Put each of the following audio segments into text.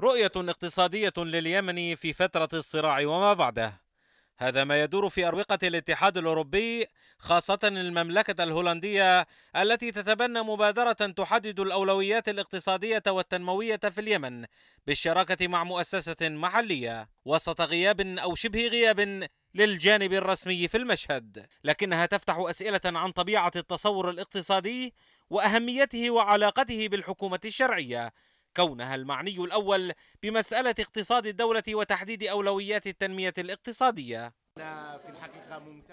رؤية اقتصادية لليمن في فترة الصراع وما بعده هذا ما يدور في أروقة الاتحاد الأوروبي خاصة المملكة الهولندية التي تتبنى مبادرة تحدد الأولويات الاقتصادية والتنموية في اليمن بالشراكة مع مؤسسة محلية وسط غياب أو شبه غياب للجانب الرسمي في المشهد لكنها تفتح أسئلة عن طبيعة التصور الاقتصادي وأهميته وعلاقته بالحكومة الشرعية كونها المعني الأول بمسألة اقتصاد الدولة وتحديد أولويات التنمية الاقتصادية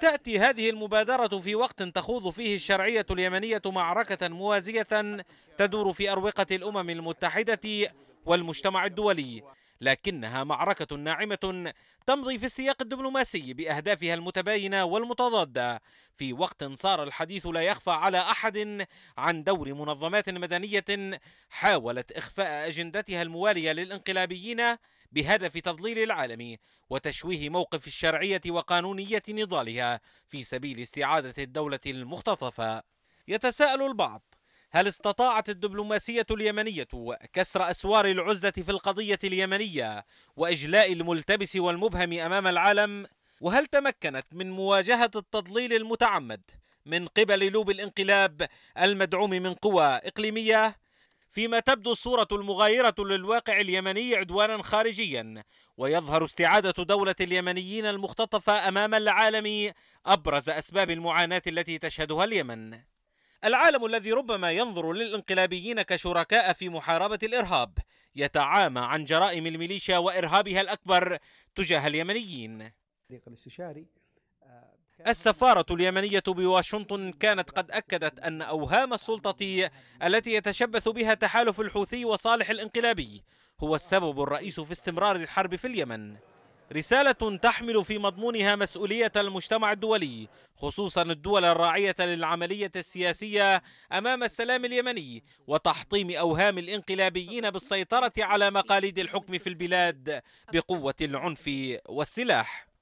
تأتي هذه المبادرة في وقت تخوض فيه الشرعية اليمنية معركة موازية تدور في أروقة الأمم المتحدة والمجتمع الدولي لكنها معركة ناعمة تمضي في السياق الدبلوماسي بأهدافها المتباينة والمتضادة في وقت صار الحديث لا يخفى على أحد عن دور منظمات مدنية حاولت إخفاء أجندتها الموالية للانقلابيين بهدف تضليل العالم وتشويه موقف الشرعية وقانونية نضالها في سبيل استعادة الدولة المختطفة. يتساءل البعض هل استطاعت الدبلوماسية اليمنية كسر أسوار العزلة في القضية اليمنية وإجلاء الملتبس والمبهم أمام العالم؟ وهل تمكنت من مواجهة التضليل المتعمد من قبل لوب الانقلاب المدعوم من قوى إقليمية؟ فيما تبدو الصورة المغايرة للواقع اليمني عدوانا خارجيا ويظهر استعادة دولة اليمنيين المختطفة أمام العالم أبرز أسباب المعاناة التي تشهدها اليمن العالم الذي ربما ينظر للانقلابيين كشركاء في محاربة الإرهاب يتعامى عن جرائم الميليشيا وإرهابها الأكبر تجاه اليمنيين آه، السفارة اليمنية بواشنطن كانت قد أكدت أن أوهام السلطة التي يتشبث بها تحالف الحوثي وصالح الانقلابي هو السبب الرئيس في استمرار الحرب في اليمن رسالة تحمل في مضمونها مسؤولية المجتمع الدولي خصوصا الدول الراعية للعملية السياسية أمام السلام اليمني وتحطيم أوهام الانقلابيين بالسيطرة على مقاليد الحكم في البلاد بقوة العنف والسلاح